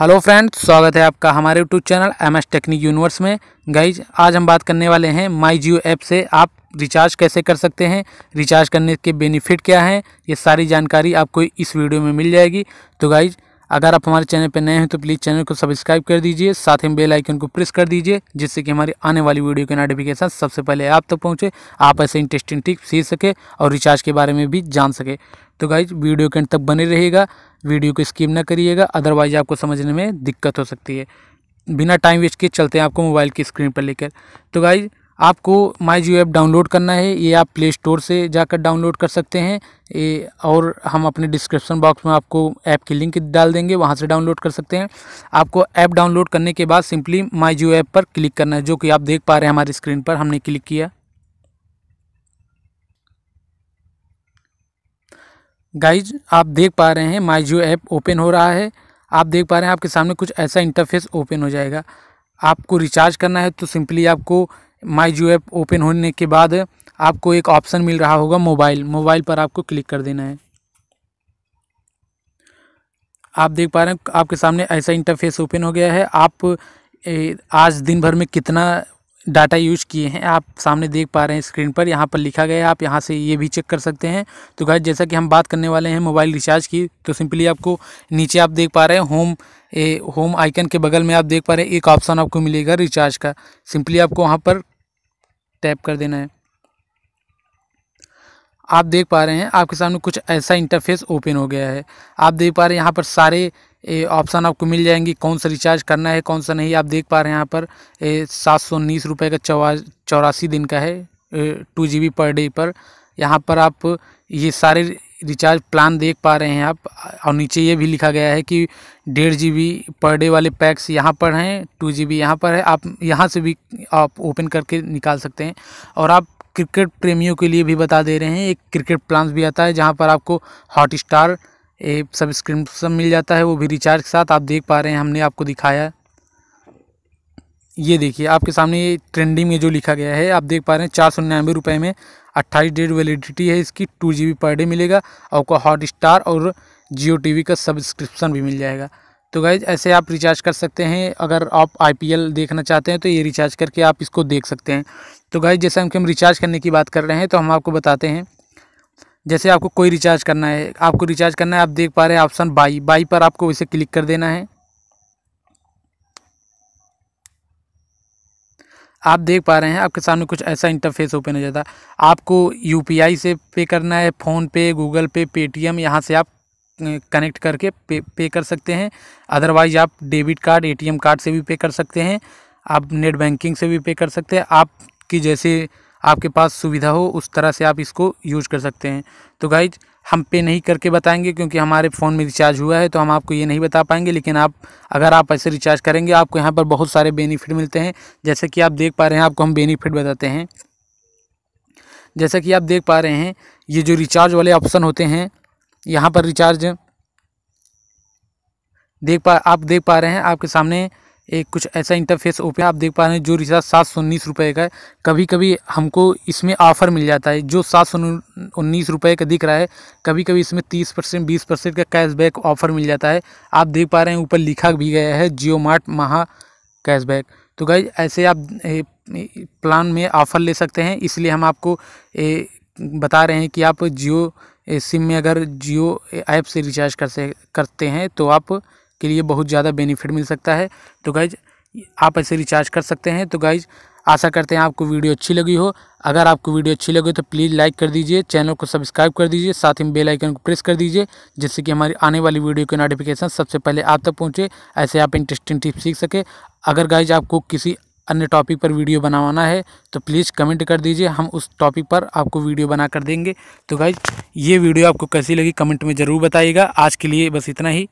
hello friends स्वागत है आपका हमारे YouTube channel M S technique universe में गाइज आज हम बात करने वाले हैं माई जियो ऐप से आप रिचार्ज कैसे कर सकते हैं रिचार्ज करने के बेनिफिट क्या हैं ये सारी जानकारी आपको इस वीडियो में मिल जाएगी तो गाइज अगर आप हमारे चैनल पर नए हैं तो प्लीज़ चैनल को सब्सक्राइब कर दीजिए साथ ही बेल आइकन को प्रेस कर दीजिए जिससे कि हमारी आने वाली वीडियो के नोटिफिकेशन सबसे पहले आप तक तो पहुँचे आप ऐसे इंटरेस्टिंग टिप सीख सके और रिचार्ज के बारे में भी जान सके तो गाइज वीडियो के अंत तक बने रहेगा वीडियो को स्किप ना करिएगा अदरवाइज आपको समझने में दिक्कत हो सकती है बिना टाइम वेस्ट किए चलते हैं आपको मोबाइल की स्क्रीन पर लेकर तो गाइज़ आपको माई जियो ऐप डाउनलोड करना है ये आप प्ले स्टोर से जाकर डाउनलोड कर सकते हैं ये और हम अपने डिस्क्रिप्शन बॉक्स में आपको ऐप की लिंक डाल देंगे वहाँ से डाउनलोड कर सकते हैं आपको ऐप डाउनलोड करने के बाद सिंपली माई जियो ऐप पर क्लिक करना है जो कि आप देख पा रहे हैं हमारी स्क्रीन पर हमने क्लिक किया गाइज आप देख पा रहे हैं माई जियो ऐप ओपन हो रहा है आप देख पा रहे हैं आपके सामने कुछ ऐसा इंटरफेस ओपन हो जाएगा आपको रिचार्ज करना है तो सिंपली आपको माई जियो ऐप ओपन होने के बाद आपको एक ऑप्शन मिल रहा होगा मोबाइल मोबाइल पर आपको क्लिक कर देना है आप देख पा रहे हैं आपके सामने ऐसा इंटरफेस ओपन हो गया है आप आज दिन भर में कितना डाटा यूज किए हैं आप सामने देख पा रहे हैं स्क्रीन पर यहाँ पर लिखा गया है आप यहाँ से ये भी चेक कर सकते हैं तो गाय जैसा कि हम बात करने वाले हैं मोबाइल रिचार्ज की तो सिंपली आपको नीचे आप देख पा रहे हैं होम ए होम आइकन के बगल में आप देख पा रहे हैं एक ऑप्शन आपको मिलेगा रिचार्ज का सिंपली आपको वहाँ पर टैप कर देना है आप देख पा रहे हैं आपके सामने कुछ ऐसा इंटरफेस ओपन हो गया है आप देख पा रहे हैं यहाँ पर सारे ऑप्शन आपको मिल जाएंगे कौन सा रिचार्ज करना है कौन सा नहीं आप देख पा रहे हैं यहाँ पर सात सौ उन्नीस रुपये का चौवा चौरासी दिन का है two G B per day पर यहाँ पर आप ये सारे रिचार्ज प्लान देख पा रहे हैं आप और नीचे ये भी लिखा गया है कि डेढ़ जी बी पर डे वाले पैक्स यहाँ पर हैं टू जी बी यहाँ पर है आप यहाँ से भी आप ओपन करके निकाल सकते हैं और आप क्रिकेट प्रेमियों के लिए भी बता दे रहे हैं एक क्रिकेट प्लान भी आता है जहाँ पर आपको हॉट स्टार सब्सक्रिप्शन मिल जाता है वो भी रिचार्ज के साथ आप देख पा रहे हैं हमने आपको दिखाया ये देखिए आपके सामने ये ट्रेंडिंग में जो लिखा गया है आप देख पा रहे हैं चार सौ निन्यानवे रुपये में अट्ठाईस डेट वैलिडिटी है इसकी two G B per day मिलेगा आपको हॉट स्टार और जियो टी वी का सब्सक्रिप्शन भी मिल जाएगा तो गाइज ऐसे आप रिचार्ज कर सकते हैं अगर आप एल देखना चाहते हैं तो ये रिचार्ज करके आप इसको देख सकते हैं तो गाइज जैसे हम कि हम रिचार्ज करने की बात कर रहे हैं तो हम आपको बताते हैं जैसे आपको कोई रिचार्ज करना है आपको रिचार्ज करना है आप देख पा रहे हैं ऑप्शन बाई बाई पर आपको इसे क्लिक कर देना है आप देख पा रहे हैं आपके सामने कुछ ऐसा इंटरफेस ओपन हो जाता है आपको यू से पे करना है फ़ोन पे गूगल पे पेटीएम यहाँ से आप कनेक्ट करके पे पे कर सकते हैं अदरवाइज़ आप डेबिट कार्ड एटीएम कार्ड से भी पे कर सकते हैं आप नेट बैंकिंग से भी पे कर सकते हैं आपकी जैसे आपके पास सुविधा हो उस तरह से आप इसको यूज कर सकते हैं तो गाइज हम पे नहीं करके बताएंगे क्योंकि हमारे फ़ोन में रिचार्ज हुआ है तो हम आपको ये नहीं बता पाएंगे लेकिन आप अगर आप ऐसे रिचार्ज करेंगे आपको यहाँ पर बहुत सारे बेनिफिट मिलते हैं जैसे कि आप देख पा रहे हैं आपको हम बेनिफिट बताते हैं जैसा कि आप देख पा रहे हैं ये जो रिचार्ज वाले ऑप्शन होते हैं यहाँ पर रिचार्ज देख पा आप देख पा रहे हैं आपके सामने एक कुछ ऐसा इंटरफेस ओपन आप देख पा रहे हैं जो रिचार्ज सात सौ उन्नीस रुपये का है कभी कभी हमको इसमें ऑफ़र मिल जाता है जो सात सौ उन्नीस रुपये का दिख रहा है कभी कभी इसमें तीस परसेंट बीस परसेंट का कैशबैक ऑफ़र मिल जाता है आप देख पा रहे हैं ऊपर लिखा भी गया है जियो मार्ट महा कैशबैक तो गाइज ऐसे आप प्लान में ऑफ़र ले सकते हैं इसलिए हम आपको बता रहे हैं कि आप जियो सिम में अगर जियो ऐप से रिचार्ज कर करते हैं तो आप के लिए बहुत ज़्यादा बेनिफिट मिल सकता है तो गाइज आप ऐसे रिचार्ज कर सकते हैं तो गाइज आशा करते हैं आपको वीडियो अच्छी लगी हो अगर आपको वीडियो अच्छी लगे तो प्लीज़ लाइक कर दीजिए चैनल को सब्सक्राइब कर दीजिए साथ ही बेल आइकन को प्रेस कर दीजिए जिससे कि हमारी आने वाली वीडियो की नोटिफिकेशन सबसे पहले आप तक पहुँचे ऐसे आप इंटरेस्टिंग टिप्स सीख सके अगर गाइज आपको किसी अन्य टॉपिक पर वीडियो बनवाना है तो प्लीज़ कमेंट कर दीजिए हम उस टॉपिक पर आपको वीडियो बना कर देंगे तो गाइज ये वीडियो आपको कैसी लगी कमेंट में ज़रूर बताइएगा आज के लिए बस इतना ही